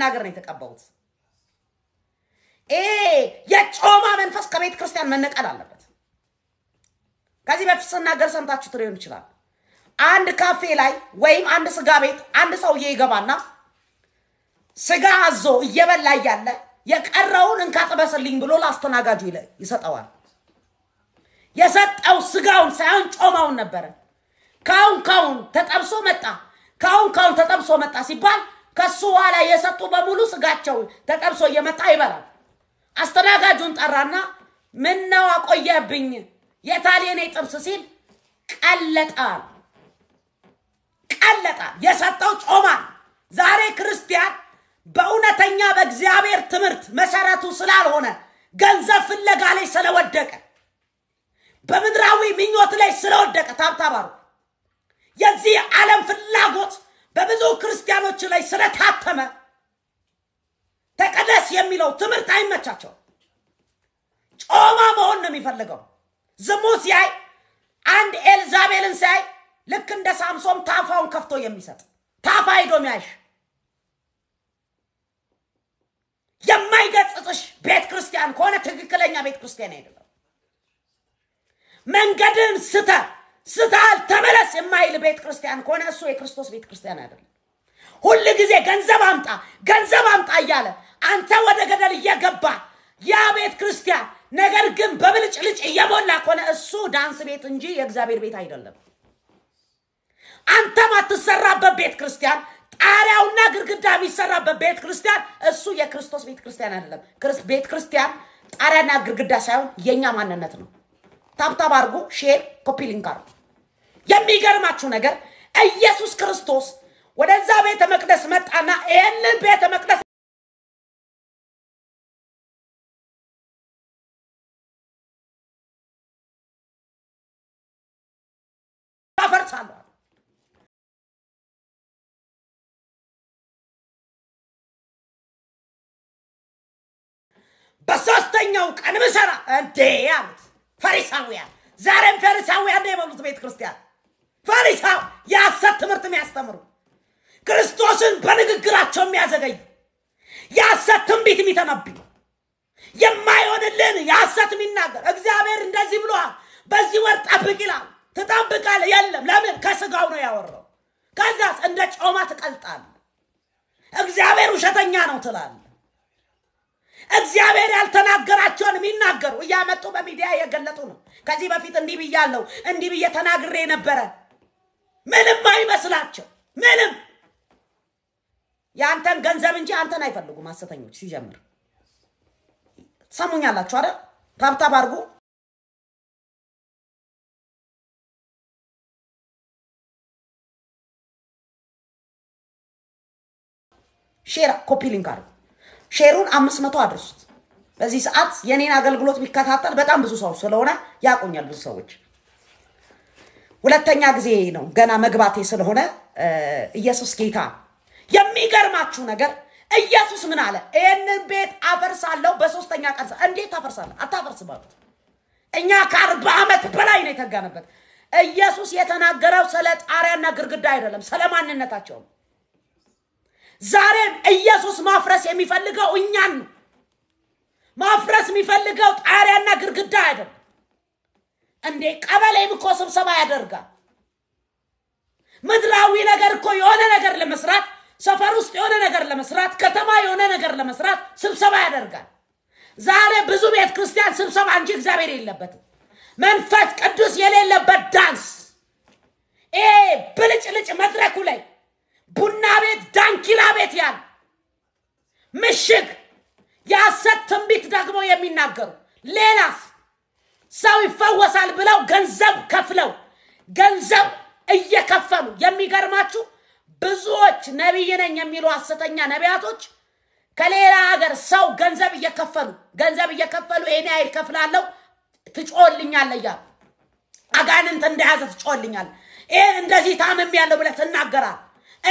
ለመናገር ነው የተቀባሁት። ይሄ የጮማ መንፈስ ከቤተ ክርስቲያን መነቀል አለበት። ከዚህ በፊት ስናገር ሰምታችሁት ሊሆን ይችላል። አንድ ካፌ ላይ ወይም አንድ ስጋ ቤት አንድ ሰውዬ ይገባና ስጋ አዞ እየበላ እያለ የቀረውን እንካጥበስልኝ ብሎ ለአስተናጋጁ ይሰጠዋል። የሰጠው ስጋውን ሳይሆን ጮማውን ነበረ። ካሁን ካሁን ተጠብሶ መጣ፣ ካሁን ካሁን ተጠብሶ መጣ ሲባል ከሱ ኋላ የሰጡ በሙሉ ስጋቸው ተጠብሶ እየመጣ ይበላል። አስተናጋጁን ጠራና ምን ነው አቆየብኝ? የታሌኔ ጥብስ ሲል ቀለጣል ቀለጣል። የሰጠው ጮማል። ዛሬ ክርስቲያን በእውነተኛ በእግዚአብሔር ትምህርት መሰረቱ ስላልሆነ ገንዘብ ፍለጋ ላይ ስለወደቀ በምድራዊ ምኞት ላይ ስለወደቀ ታብታባሩ የዚህ ዓለም ፍላጎት በብዙ ክርስቲያኖች ላይ ስለታተመ ተቀደስ የሚለው ትምህርት አይመቻቸው። ጮማ መሆን ነው የሚፈልገው። ዝሙ ሲያይ አንድ ኤልዛቤልን ሲያይ ልክ እንደ ሳምሶም ታፋውን ከፍቶ የሚሰጥ ታፋ ሂዶ ሚያይሽ የማይገጽጽሽ ቤተ ክርስቲያን ከሆነ ትክክለኛ ቤተ ክርስቲያን አይደለም። መንገድን ስተ ስተሃል ተመለስ የማይል ቤተ ክርስቲያን ከሆነ እሱ የክርስቶስ ቤተ ክርስቲያን አይደለም። ሁል ጊዜ ገንዘብ አምጣ ገንዘብ አምጣ እያለ አንተ ወደ ገደል እየገባ ያ ቤተ ክርስቲያን ነገር ግን በብልጭልጭ እየሞላ ከሆነ እሱ ዳንስ ቤት እንጂ የእግዚአብሔር ቤት አይደለም። አንተ ማትሰራበት ቤተ ክርስቲያን ጣሪያውና ግድግዳ የሚሰራበት ቤተ ክርስቲያን እሱ የክርስቶስ ቤተ ክርስቲያን አይደለም። ቤተ ክርስቲያን ጣሪያና ግድግዳ ሳይሆን የእኛ ማንነት ነው። ታብታብ አድርጉ፣ ሼር፣ ኮፒ ሊንክ አድርጉ። የሚገርማችሁ ነገር ኢየሱስ ክርስቶስ ወደዛ ቤተ መቅደስ መጣና ይህንን ቤተ መቅደስ በሶስተኛው ቀን ምሰራ እንዴ አሉት ፈሪሳውያን። ዛሬም ፈሪሳውያን ነው የበሉት ቤተ ክርስቲያን ፈሪሳው የሐሰት ትምህርት የሚያስተምሩ ክርስቶስን በንግግራቸው የሚያዘገይ የሐሰት ትንቢት የሚተነብዩ የማይሆንልን የሐሰት የሚናገር እግዚአብሔር እንደዚህ ብሏል፣ በዚህ ወር ጠብቅ ይላል። ትጠብቃል? የለም። ለምን? ከስጋው ነው ያወራው። ከዛስ እንደ ጮማ ትቀልጣል። እግዚአብሔር ውሸተኛ ነው ትላል። እግዚአብሔር ያልተናገራቸውን የሚናገሩ እያመጡ በሚዲያ እየገለጡ ነው። ከዚህ በፊት እንዲህ ብያለሁ፣ እንዲህ ብዬ ተናግሬ ነበረ ምንም አይመስላቸው። ምንም የአንተን ገንዘብ እንጂ አንተን አይፈልጉም ሐሰተኞች። ሲጀምር ሰሙኛላችሁ አይደል? ታብታብ አድርጉ። ሼር ኮፒ ሊንክ አድርጉ። ሼሩን አምስት መቶ አድርሱት። በዚህ ሰዓት የኔን አገልግሎት የሚከታተል በጣም ብዙ ሰው ስለሆነ ያቆኛል ብዙ ሰዎች ሁለተኛ ጊዜ ነው ገና መግባቴ ስለሆነ ኢየሱስ ጌታ። የሚገርማችሁ ነገር ኢየሱስ ምን አለ? ይህንን ቤት አፈርሳለሁ በሶስተኛ ቀን። እንዴት አፈርሳለሁ? አታፈርስ አሉት። እኛ ከአርባ ዓመት በላይ ነው የተጋነበት። ኢየሱስ የተናገረው ስለ ጣሪያና ግድግዳ አይደለም፣ ስለ ማንነታቸው ዛሬም ኢየሱስ ማፍረስ የሚፈልገው እኛን ነው። ማፍረስ የሚፈልገው ጣሪያና ግድግዳ አይደለም። እንዴ ቀበሌም እኮ ስብሰባ ያደርጋል። ምድራዊ ነገር እኮ የሆነ ነገር ለመስራት ሰፈር ውስጥ የሆነ ነገር ለመስራት ከተማ የሆነ ነገር ለመስራት ስብሰባ ያደርጋል። ዛሬ ብዙ ቤተ ክርስቲያን ስብሰባ እንጂ እግዚአብሔር የለበትም። መንፈስ ቅዱስ የሌለበት ዳንስ፣ ይሄ ብልጭልጭ መድረኩ ላይ ቡና ቤት፣ ዳንኪራ ቤት ያለ ምሽግ የሐሰት ትንቢት ደግሞ የሚናገሩ ሌላስ ሰው ይፈወሳል ብለው ገንዘብ ከፍለው ገንዘብ እየከፈሉ የሚገርማችሁ ብዙዎች ነቢይ ነኝ የሚሉ ሐሰተኛ ነቢያቶች ከሌላ ሀገር ሰው ገንዘብ እየከፈሉ ገንዘብ እየከፈሉ ይሄን ያህል ከፍላለሁ ትጮልኛለ እያሉ አጋንንት እንደያዘ ትጮልኛል። ይህን እንደዚህ ታምም ያለው ብለህ ትናገራል።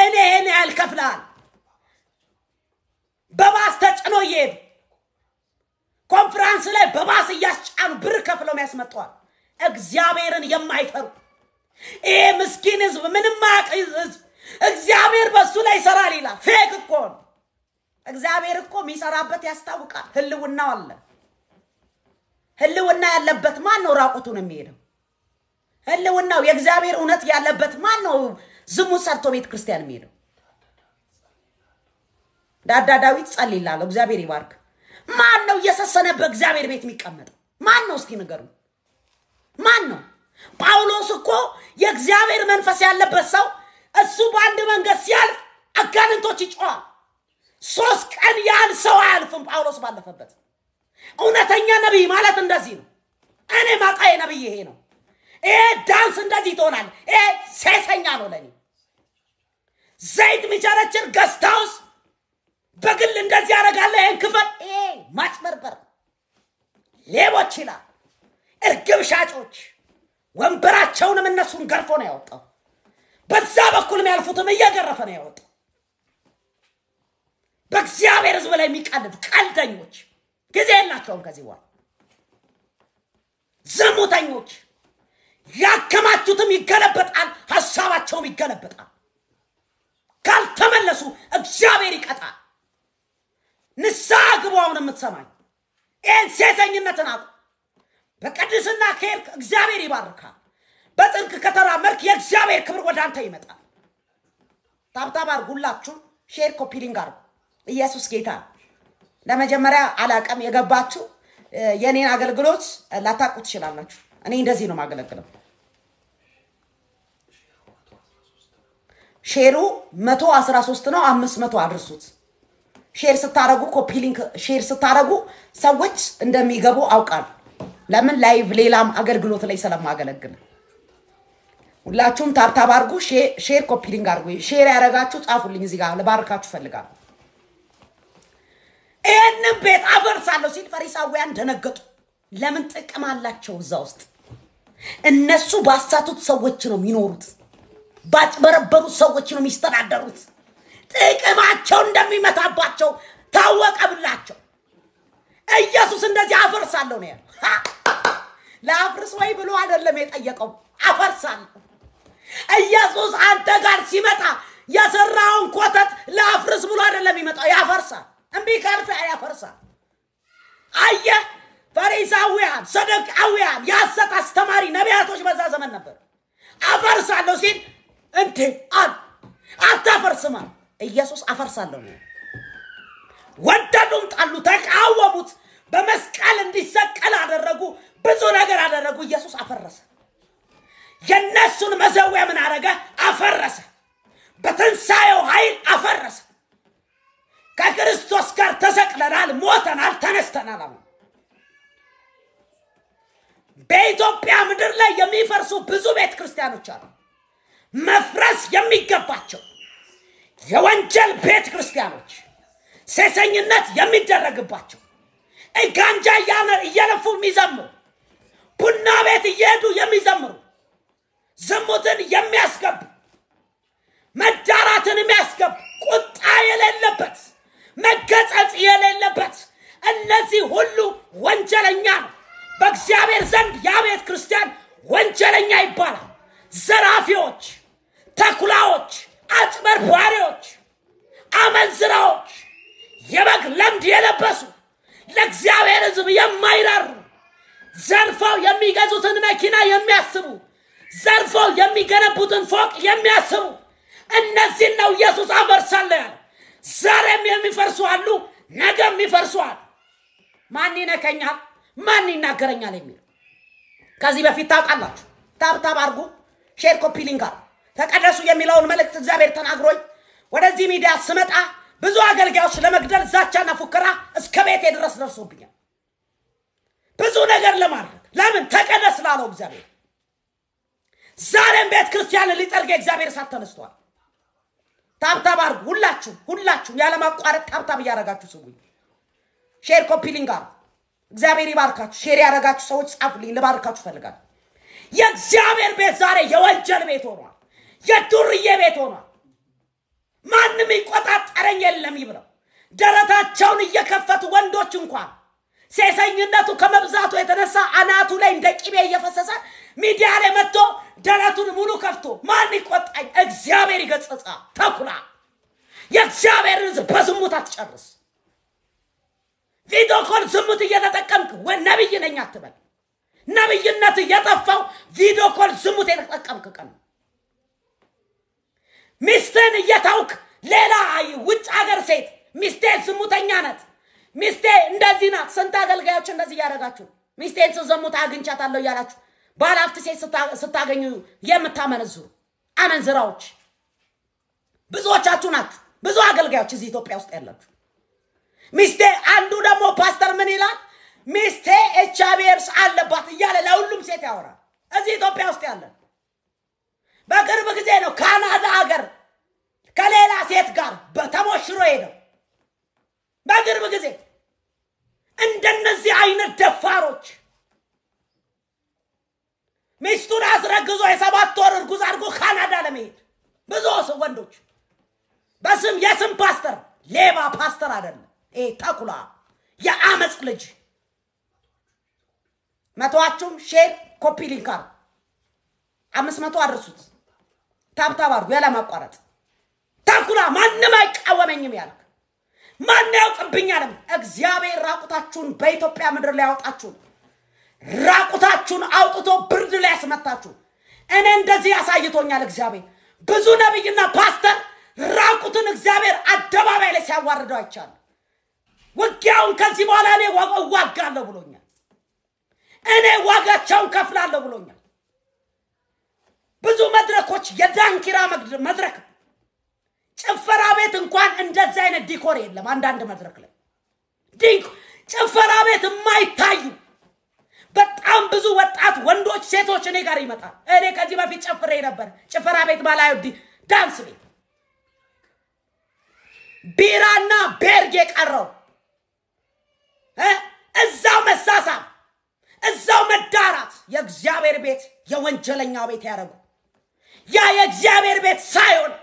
እኔ ይህን ያህል ከፍልሃል በባስ ተጭኖ እየሄዱ ኮንፍራንስ ላይ በባስ እያስጫኑ ብር ከፍለው ያስመጠዋል። እግዚአብሔርን የማይፈሩ ይህ ምስኪን ህዝብ፣ ምንም ማቅ ህዝብ እግዚአብሔር በሱ ላይ ይሰራል ይላል። ፌክ እኮ ነው። እግዚአብሔር እኮ የሚሰራበት ያስታውቃል። ህልውናው አለ። ህልውና ያለበት ማን ነው ራቁቱን የሚሄደው? ህልውናው የእግዚአብሔር እውነት ያለበት ማን ነው ዝሙት ሰርቶ ቤተ ክርስቲያን የሚሄደው? ዳዳ ዳዊት ጸልይላለሁ። እግዚአብሔር ይባርክ። ማን ነው እየሰሰነ በእግዚአብሔር ቤት የሚቀመጠው? ማን ነው? እስቲ ንገሩ። ማን ነው? ጳውሎስ እኮ የእግዚአብሔር መንፈስ ያለበት ሰው እሱ በአንድ መንገድ ሲያልፍ አጋንንቶች ይጮዋል። ሶስት ቀን ያህል ሰው አያልፍም ጳውሎስ ባለፈበት። እውነተኛ ነቢይ ማለት እንደዚህ ነው። እኔ ማቃዬ ነቢይ ይሄ ነው። ይሄ ዳንስ እንደዚህ ትሆናል። ይሄ ሴሰኛ ነው ለኔ ዘይት ሚቸረችር ገስታውስ በግል እንደዚህ ያደርጋለ። ይህን ክፈል ማጭበርበር፣ ሌቦች ይላል። እርግብ ሻጮች ወንበራቸውንም እነሱን ገርፎ ነው ያወጣው። በዛ በኩል የሚያልፉትም እየገረፈ ነው ያወጣው። በእግዚአብሔር ሕዝብ ላይ የሚቀልድ ቀልደኞች ጊዜ የላቸውም። ከዚህ በኋላ ዝሙተኞች ያከማቹትም ይገለበጣል፣ ሀሳባቸውም ይገለበጣል። ካልተመለሱ እግዚአብሔር ይቀጣል። ንስሐ ግቡ። አሁን የምትሰማኝ ይህን ሴሰኝነትን አቁ። በቅድስና ከሄድክ እግዚአብሔር ይባርካል። በጽድቅ ከተራመድክ የእግዚአብሔር ክብር ወደ አንተ ይመጣል። ታብታብ አድርጉ፣ ሼር፣ ኮፒሊንግ አርጉ። ኢየሱስ ጌታ ለመጀመሪያ አላቀም የገባችሁ የእኔን አገልግሎት ላታቁ ትችላላችሁ። እኔ እንደዚህ ነው የማገለግለው። ሼሩ መቶ አስራ ሶስት ነው። አምስት መቶ አድርሱት። ሼር ስታረጉ ኮፒ ሊንክ ሼር ስታረጉ ሰዎች እንደሚገቡ አውቃል ለምን ላይቭ ሌላም አገልግሎት ላይ ስለማገለግል። ሁላችሁም ታብታብ አድርጉ፣ ሼር ኮፒ ሊንክ አርጉ። ሼር ያደረጋችሁ ጻፉልኝ፣ እዚህ ጋር ልባርካችሁ እፈልጋለሁ። ይህንም ቤት አፈርሳለሁ ሲል ፈሪሳውያን ደነገጡ። ለምን ጥቅም አላቸው? እዛ ውስጥ እነሱ ባሳቱት ሰዎች ነው የሚኖሩት፣ ባጭበረበሩት ሰዎች ነው የሚስተዳደሩት። ጥቅማቸው እንደሚመታባቸው ታወቀ ብላቸው ኢየሱስ እንደዚህ አፈርሳለሁ ነው ለአፍርስ ወይ ብሎ አይደለም የጠየቀው፣ አፈርሳለሁ። ኢየሱስ አንተ ጋር ሲመጣ የሰራውን ኮተት ለአፍርስ ብሎ አይደለም ይመጣው፣ ያፈርሳል። እምቢ ካልፈ ያፈርሳል። አየህ፣ ፈሪሳውያን፣ ሰደቃውያን፣ የሐሰት አስተማሪ ነቢያቶች በዛ ዘመን ነበር። አፈርሳለሁ ሲል እንዴ አል አታፈርስማል ኢየሱስ አፈርሳለሁ ነው። ወደዱም ጣሉ፣ ተቃወሙት፣ በመስቀል እንዲሰቀል አደረጉ፣ ብዙ ነገር አደረጉ። ኢየሱስ አፈረሰ። የእነሱን መሰዊያ ምን አረገ? አፈረሰ። በትንሣኤው ኃይል አፈረሰ። ከክርስቶስ ጋር ተሰቅለናል፣ ሞተናል፣ ተነስተናል። አሁን በኢትዮጵያ ምድር ላይ የሚፈርሱ ብዙ ቤተ ክርስቲያኖች አሉ፣ መፍረስ የሚገባቸው የወንጀል ቤተ ክርስቲያኖች ሴሰኝነት የሚደረግባቸው ጋንጃ እየለፉ የሚዘምሩ ቡና ቤት እየሄዱ የሚዘምሩ ዝሙትን የሚያስገቡ መዳራትን የሚያስገቡ ቁጣ የሌለበት መገጸጽ የሌለበት እነዚህ ሁሉ ወንጀለኛ ነው። በእግዚአብሔር ዘንድ ያ ቤተ ክርስቲያን ወንጀለኛ ይባላል። ዘራፊዎች፣ ተኩላዎች አጭበርባሪዎች፣ አመንዝራዎች፣ የበግ ለምድ የለበሱ ለእግዚአብሔር ሕዝብ የማይራሩ ዘርፈው የሚገዙትን መኪና የሚያስቡ ዘርፈው የሚገነቡትን ፎቅ የሚያስቡ እነዚህን ነው ኢየሱስ አፈርሳለሁ ያለ። ዛሬም የሚፈርሱ አሉ፣ ነገም ይፈርሱዋል። ማን ይነከኛል? ማን ይናገረኛል? የሚለው ከዚህ በፊት ታውቃላችሁ። ታብታብ አርጉ፣ ሼር ኮፒ ሊንክ ተቀደሱ የሚለውን መልእክት እግዚአብሔር ተናግሮኝ ወደዚህ ሚዲያ ስመጣ ብዙ አገልጋዮች ለመግደል ዛቻና ፉከራ እስከ ቤቴ ድረስ ደርሶብኛል። ብዙ ነገር ለማድረግ ለምን ተቀደስ ላለው እግዚአብሔር ዛሬም ቤተ ክርስቲያንን ሊጠርግ እግዚአብሔር እሳት ተነስቷል። ታብታብ አርጉ። ሁላችሁ ሁላችሁ ያለማቋረጥ ታብታብ እያደረጋችሁ ስሙኝ። ሼር ኮፒሊንግ ሊንክ አርጉ። እግዚአብሔር ይባርካችሁ። ሼር ያደረጋችሁ ሰዎች ጻፉልኝ። ልባርካችሁ ፈልጋለሁ የእግዚአብሔር ቤት ዛሬ የወንጀል ቤት ሆኗል። የዱርዬ ቤት ሆኗል። ማንም ይቆጣጠረኝ የለም ይብለው ደረታቸውን እየከፈቱ ወንዶች እንኳን ሴሰኝነቱ ከመብዛቱ የተነሳ አናቱ ላይ እንደ ቂቤ እየፈሰሰ ሚዲያ ላይ መጥቶ ደረቱን ሙሉ ከፍቶ ማን ይቆጣኝ? እግዚአብሔር ይገጸጻ። ተኩላ የእግዚአብሔር ሕዝብ በዝሙት አትጨርስ። ቪዲዮ ኮል ዝሙት እየተጠቀምክ ነብይ ነኝ አትበል። ነብይነት የጠፋው ቪዲዮ ኮል ዝሙት የተጠቀምክ ቀን ነው። ሚስትህን እየታውክ ሌላ ውጭ ሀገር ሴት ሚስቴ ዝሙተኛ ናት፣ ሚስቴ እንደዚህ ናት። ስንት አገልጋዮች እንደዚህ እያደረጋችሁ ሚስቴን ስዘሙት አግኝቻታለሁ እያላችሁ ባለሀብት ሴት ስታገኙ የምታመነዝሩ አመንዝራዎች ብዙዎቻችሁ ናችሁ። ብዙ አገልጋዮች እዚህ ኢትዮጵያ ውስጥ ያላችሁ ሚስቴ አንዱ ደግሞ ፓስተር ምን ይላል? ሚስቴ ኤች አይ ቪ ኤድስ አለባት እያለ ለሁሉም ሴት ያወራል። እዚህ ኢትዮጵያ ውስጥ ያለን በቅርብ ጊዜ ነው ካናዳ ሀገር ከሌላ ሴት ጋር ተሞሽሮ ሄደው። በቅርብ ጊዜ እንደነዚህ አይነት ደፋሮች ሚስቱን አስረግዞ የሰባት ወር እርጉዝ አድርጎ ካናዳ ለመሄድ ብዙ ወንዶች በስም የስም ፓስተር ሌባ ፓስተር አይደለም። ይሄ ተኩላ የአመፅ ልጅ መቶዋችሁም ሼር ኮፒ ሊንክ አምስት መቶ አድርሱት። ታብታብ አድርጎ ያለማቋረጥ ተኩላ ማንም አይቃወመኝም ያልክ ማን ያውቅብኝ አለም። እግዚአብሔር ራቁታችሁን በኢትዮጵያ ምድር ላይ ያውጣችሁን፣ ራቁታችሁን አውጥቶ ብርድ ላይ ያስመታችሁ። እኔ እንደዚህ ያሳይቶኛል እግዚአብሔር። ብዙ ነቢይና ፓስተር ራቁትን እግዚአብሔር አደባባይ ላይ ሲያዋርደው አይቻለሁ። ውጊያውን ከዚህ በኋላ እኔ እዋጋለሁ ብሎኛል። እኔ ዋጋቸውን ከፍላለሁ ብሎኛል። ብዙ መድረኮች የዳንኪራ መድረክ ጭፈራ ቤት እንኳን እንደዚህ አይነት ዲኮር የለም። አንዳንድ መድረክ ላይ ዲንክ ጭፈራ ቤት የማይታዩ በጣም ብዙ ወጣት ወንዶች፣ ሴቶች እኔ ጋር ይመጣል። እኔ ከዚህ በፊት ጨፍሬ ነበር። ጭፈራ ቤት ባላዩ ዳንስ ቤት ቢራና ቤርግ የቀረው እዛው መሳሳብ፣ እዛው መዳራት የእግዚአብሔር ቤት የወንጀለኛ ቤት ያደረጉ ያ የእግዚአብሔር ቤት ሳይሆን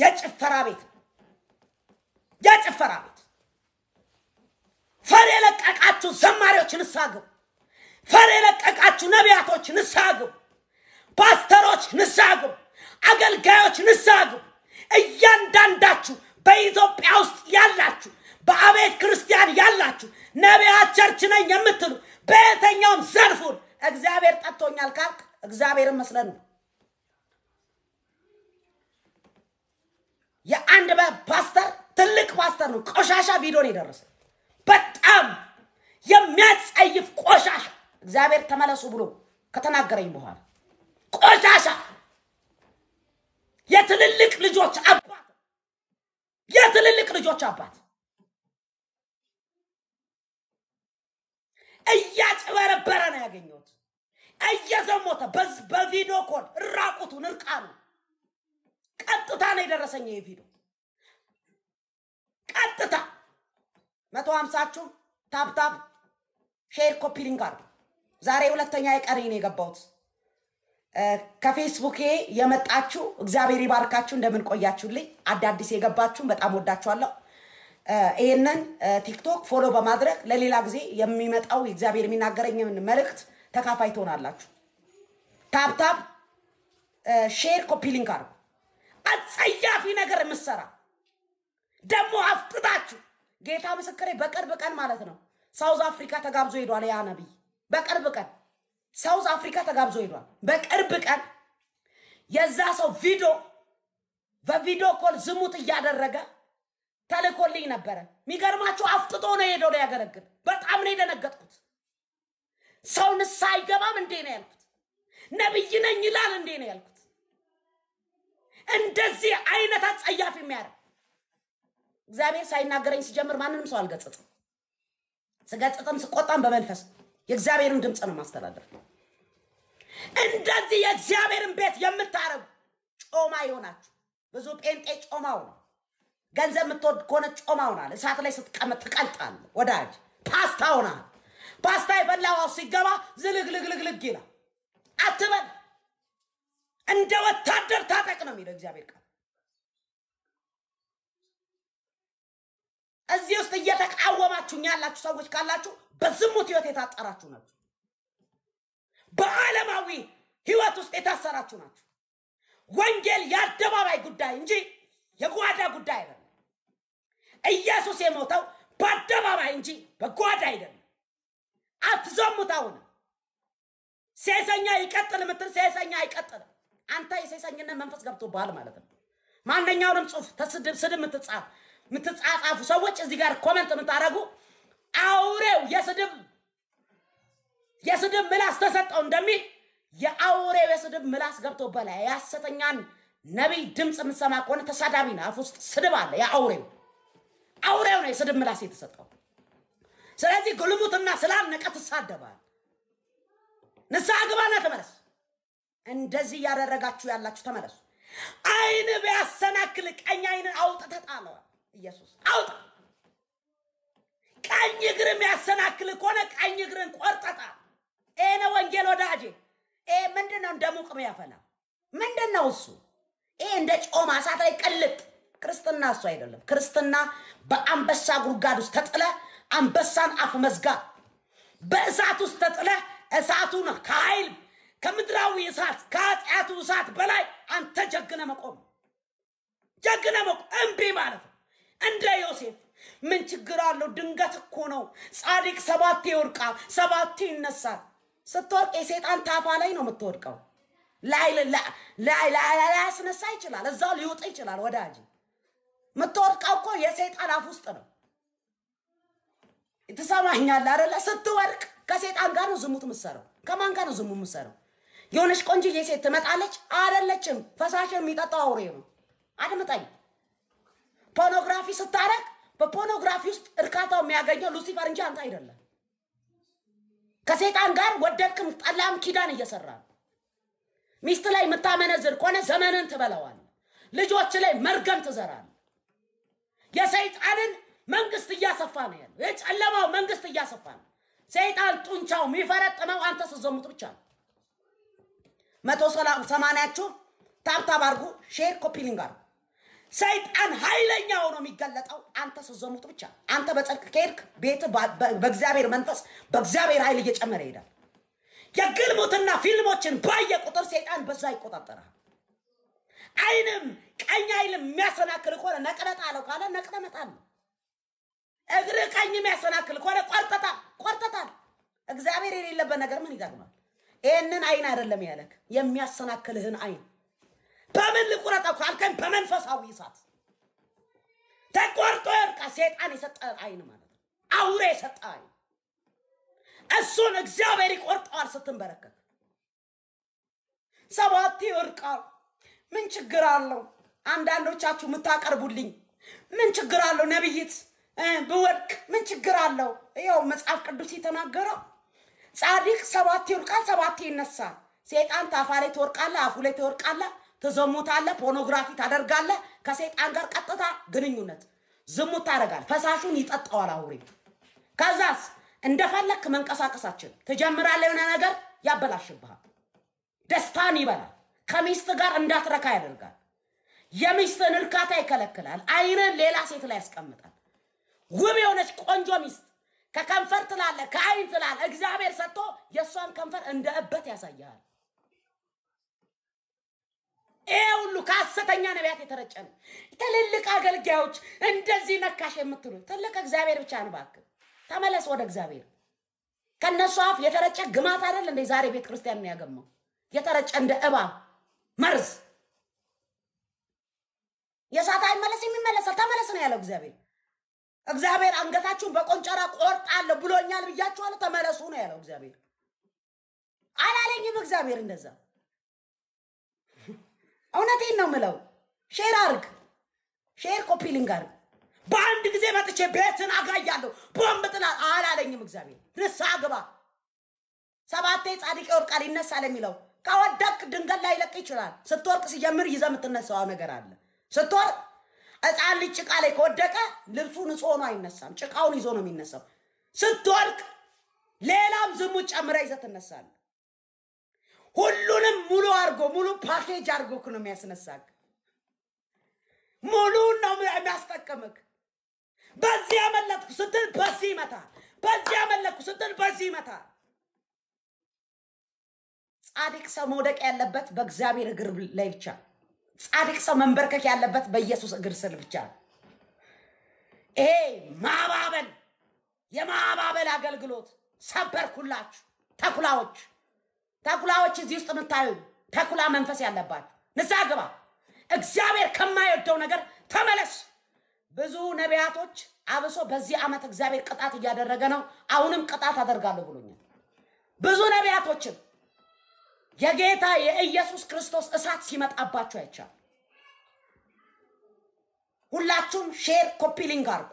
የጭፈራ ቤት የጭፈራ ቤት ፈር የለቀቃችሁ ዘማሪዎች ንስሐ ግቡ። ፈር የለቀቃችሁ ነቢያቶች ንስሐ ግቡ። ፓስተሮች ንስሐ ግቡ። አገልጋዮች ንስሐ ግቡ። እያንዳንዳችሁ በኢትዮጵያ ውስጥ ያላችሁ በአቤት ክርስቲያን ያላችሁ ነቢያት ቸርች ነኝ የምትሉ በየተኛውም ዘርፉን እግዚአብሔር ጠጥቶኛል ካልክ እግዚአብሔርን መስለን ነው። የአንድ ፓስተር ትልቅ ፓስተር ነው። ቆሻሻ ቪዲዮ ነው የደረሰ። በጣም የሚያጸይፍ ቆሻሻ። እግዚአብሔር ተመለሱ ብሎ ከተናገረኝ በኋላ ቆሻሻ የትልልቅ ልጆች አባት የትልልቅ ልጆች አባት እያጭበረበረ ነው ያገኘሁት። እየዘሞተ በቪዲዮ ኮል ራቁቱን እርቃኑን ቀጥታ ነው የደረሰኝ ይሄ ቪዲዮ ቀጥታ መቶ ሀምሳችሁ ታፕታፕ ሼር ኮፒ ሊንክ አድርጉ። ዛሬ ሁለተኛ የቀሪ ነው የገባሁት። ከፌስቡኬ የመጣችሁ እግዚአብሔር ይባርካችሁ። እንደምን ቆያችሁልኝ? አዳዲስ የገባችሁን በጣም ወዳችኋለሁ። ይህንን ቲክቶክ ፎሎ በማድረግ ለሌላ ጊዜ የሚመጣው እግዚአብሔር የሚናገረኝን መልእክት ተካፋይ ትሆናላችሁ። ታፕታፕ ሼር ኮፒ ሊንክ አጸያፊ ነገር የምትሰራ ደግሞ አፍጥጣችሁ ጌታ ምስክሬ፣ በቅርብ ቀን ማለት ነው ሳውዝ አፍሪካ ተጋብዞ ሄዷል። ያ ነቢይ በቅርብ ቀን ሳውዝ አፍሪካ ተጋብዞ ሄዷል። በቅርብ ቀን የዛ ሰው ቪዲዮ በቪዲዮ ኮል ዝሙት እያደረገ ተልኮልኝ ነበረ። የሚገርማችሁ አፍጥጦ ነው ሄደው ሊያገለግል። በጣም ነው የደነገጥኩት። ሰው ንስሐ አይገባም እንዴ ነው ያልኩት። ነቢይ ነኝ ይላል እንዴ ነው ያልኩት። እንደዚህ አይነት አጸያፊ የሚያደርግ እግዚአብሔር ሳይናገረኝ ሲጀምር ማንንም ሰው አልገጽጥም። ስገጽጥም ስቆጣም በመንፈስ የእግዚአብሔርን ድምፅ ነው ማስተዳደር። እንደዚህ የእግዚአብሔርን ቤት የምታረጉ ጮማ ይሆናችሁ። ብዙ ጴንጤ ጮማው ነው። ገንዘብ የምትወድ ከሆነ ጮማ ሆናል። እሳት ላይ ስትቀመጥ ትቀልጣል። ወዳጅ ፓስታ ሆናል። ፓስታ የፈላው ሲገባ ዝልግልግልግልግ ይላል። አትበል እንደ ወታደር ታጠቅ ነው የሚለው እግዚአብሔር ቃል። እዚህ ውስጥ እየተቃወማችሁ ያላችሁ ሰዎች ካላችሁ በዝሙት ህይወት የታጠራችሁ ናችሁ። በዓለማዊ ህይወት ውስጥ የታሰራችሁ ናችሁ። ወንጌል የአደባባይ ጉዳይ እንጂ የጓዳ ጉዳይ አይደለም። ኢየሱስ የሞተው በአደባባይ እንጂ በጓዳ አይደለም። አትዘሙት። አሁንም ሴሰኛ ይቀጥል ምትል ሴሰኛ አይቀጥልም። አንተ የሴሰኝነት መንፈስ ገብቶብሃል ማለት ነው። ማንኛውንም ጽሁፍ ተስድብ ስድብ ምትጻፍ ምትጻጻፉ ሰዎች እዚህ ጋር ኮመንት የምታደርጉ አውሬው የስድብ የስድብ ምላስ ተሰጠው እንደሚል የአውሬው የስድብ ምላስ ገብቶብሃል። የሐሰተኛን ነቢይ ድምፅ የምትሰማ ከሆነ ተሳዳቢ ነህ። አፍ ውስጥ ስድብ አለ። የአውሬው አውሬው ነው የስድብ ምላስ የተሰጠው። ስለዚህ ጉልሙትና ስላልነቀ ትሳደባል። ንስሐ ግባና ተመለስ። እንደዚህ እያደረጋችሁ ያላችሁ ተመለሱ። አይን ቢያሰናክል ቀኝ አይን አውጥ ጣለው። ኢየሱስ አውጥ። ቀኝ እግር የሚያሰናክል ከሆነ ቀኝ እግርን ቆርጠጣ። ይሄ ወንጌል ወዳጄ። ይሄ ምንድን ነው? እንደ ሙቅም ያፈላ ምንድን ነው እሱ? ይሄ እንደ ጮማ እሳት ላይ ቀልጥ። ክርስትና እሱ አይደለም። ክርስትና በአንበሳ ጉድጓድ ውስጥ ተጥለ አንበሳን አፍ መዝጋ፣ በእሳት ውስጥ ተጥለ እሳቱን ከኃይል ከምድራዊ እሳት ከኃጢአቱ እሳት በላይ አንተ ጀግነ መቆም ጀግነ መቆም እምቢ ማለት ነው። እንደ ዮሴፍ ምን ችግር አለው? ድንገት እኮ ነው። ጻድቅ ሰባቴ ይወድቃል፣ ሰባቴ ይነሳል። ስትወርቅ የሴጣን ታፋ ላይ ነው የምትወድቀው። ላያስነሳ ይችላል፣ እዛው ሊውጥ ይችላል። ወዳጅ የምትወድቀው እኮ የሴጣን አፍ ውስጥ ነው። ትሰማኛለህ አይደለ? ስትወርቅ ከሴጣን ጋር ነው ዝሙት የምትሰራው። ከማን ጋር ነው ዝሙት የምትሰራው? የሆነች ቆንጅዬ ሴት ትመጣለች። አይደለችም፣ ፈሳሽ የሚጠጣው አውሬ ነው። አድምጠኝ። ፖርኖግራፊ ስታረግ በፖርኖግራፊ ውስጥ እርካታው የሚያገኘው ሉሲፈር እንጂ አንተ አይደለም። ከሴጣን ጋር ወደድክም ጠላም ኪዳን እየሰራ ሚስት ላይ የምታመነዝር ከሆነ ዘመንን ትበላዋል። ልጆች ላይ መርገም ትዘራል። የሰይጣንን መንግስት እያሰፋ ነው ያለው። የጨለማው መንግስት እያሰፋ ነው። ሰይጣን ጡንቻው የሚፈረጥመው አንተ ስትዘሙት ብቻ ነው። መቶ ሰማንያችሁ ታብታብ አድርጉ፣ ሼር ኮፒሊንግ አድርጉ። ሰይጣን ኃይለኛ ሆኖ የሚገለጠው አንተ ስትዘሙት ብቻ። አንተ በጸድቅ ከሄድክ ቤት በእግዚአብሔር መንፈስ በእግዚአብሔር ኃይል እየጨመረ ይሄዳል። የግልሙትና ፊልሞችን ባየ ቁጥር ሰይጣን በዛ ይቆጣጠራል። አይንም ቀኝ አይልም የሚያሰናክል ከሆነ ነቅነጣ አለው ካለ ነቅነመጣ ነው። እግር ቀኝ የሚያሰናክል ከሆነ ቆርጠጣ ቆርጠጣል። እግዚአብሔር የሌለበት ነገር ምን ይጠቅማል? ይህንን አይን አይደለም ያለክ የሚያሰናክልህን አይን በምን ልቁረጥ እኮ በመንፈሳዊ እሳት ተቆርጦ ይርቃ። ሴጣን የሰጠ አይን ማለት ነው፣ አውሬ የሰጠ አይን። እሱን እግዚአብሔር ይቆርጠዋል ስትንበረከክ። ሰባት ይወድቃል። ምን ችግር አለው? አንዳንዶቻችሁ የምታቀርቡልኝ ምን ችግር አለው? ነቢይት ብወድቅ ምን ችግር አለው? ያው መጽሐፍ ቅዱስ የተናገረው ጻድቅ ሰባት ይወድቃል፣ ሰባቴ ይነሳል። ሴጣን ታፋ ላይ ትወርቃለህ፣ አፉ ላይ ትወርቃለህ፣ ትዘሙታለህ፣ ፖርኖግራፊ ታደርጋለህ። ከሴጣን ጋር ቀጥታ ግንኙነት ዝሙት ታደርጋል። ፈሳሹን ይጠጣዋል አውሬ። ከዛስ እንደፈለክ መንቀሳቀሳችን ትጀምራለህ። የሆነ ነገር ያበላሽብሃል። ደስታን ይበላል። ከሚስት ጋር እንዳትረካ ያደርጋል። የሚስትን እርካታ ይከለክላል። አይንን ሌላ ሴት ላይ ያስቀምጣል። ውብ የሆነች ቆንጆ ሚስት ከከንፈር ትላለ ከአይን ትላለ እግዚአብሔር ሰጥቶ የእሷን ከንፈር እንደ እበት ያሳያል። ይሄ ሁሉ ከሐሰተኛ ነቢያት የተረጨ ነው። ትልልቅ አገልጋዮች እንደዚህ ነካሽ የምትሉ ትልቅ እግዚአብሔር ብቻ ነው። እባክህ ተመለስ ወደ እግዚአብሔር። ከእነሱ አፍ የተረጨ ግማት አይደል እንደ ዛሬ ቤተ ክርስቲያን የሚያገማው የተረጨ እንደ እባብ መርዝ የሳት አይመለስ የሚመለሰል ተመለስ ነው ያለው እግዚአብሔር። እግዚአብሔር አንገታችሁን በቆንጨራ ቆርጣለሁ ብሎኛል ብያችኋለሁ፣ ተመለሱ ነው ያለው እግዚአብሔር። አላለኝም እግዚአብሔር እንደዛ። እውነቴን ነው ምለው። ሼር አርግ፣ ሼር ኮፒ ሊንክ አርግ። በአንድ ጊዜ መጥቼ ቤትን አጋያለሁ፣ ቦምብ ጥላ አላለኝም እግዚአብሔር። ንስሐ ግባ። ሰባቴ ጻድቅ ይወድቃል ይነሳል የሚለው ከወደቅ ድንገት ላይ ይችላል። ስትወርቅ ሲጀምር ይዘ የምትነሳው ነገር አለ ስትወርቅ ህፃን ልጅ ጭቃ ላይ ከወደቀ ልብሱ ንጹህ ሆኖ አይነሳም። ጭቃውን ይዞ ነው የሚነሳው። ስትወድቅ ሌላም ዝሙት ጨምረ ይዘህ ትነሳለህ። ሁሉንም ሙሉ አድርጎ ሙሉ ፓኬጅ አድርጎ ነው የሚያስነሳክ። ሙሉን ነው የሚያስጠቅምክ። በዚህ አመለጥኩ ስትል በዚህ ይመታል። በዚህ አመለጥኩ ስትል በዚህ ይመታል። ጻድቅ ሰው መውደቅ ያለበት በእግዚአብሔር እግር ላይ ብቻ ጻድቅ ሰው መንበርከክ ያለበት በኢየሱስ እግር ስር ብቻ ነው። ይሄ ማባበል የማባበል አገልግሎት ሰበርኩላችሁ። ተኩላዎች ተኩላዎች፣ እዚህ ውስጥ የምታዩ ተኩላ መንፈስ ያለባችሁ ንስሐ ግባ። እግዚአብሔር ከማይወደው ነገር ተመለስ። ብዙ ነቢያቶች አብሶ በዚህ ዓመት እግዚአብሔር ቅጣት እያደረገ ነው። አሁንም ቅጣት አደርጋለሁ ብሎኛል። ብዙ ነቢያቶችን የጌታ የኢየሱስ ክርስቶስ እሳት ሲመጣባችሁ አይቻል። ሁላችሁም ሼር ኮፒሊንግ አርጉ።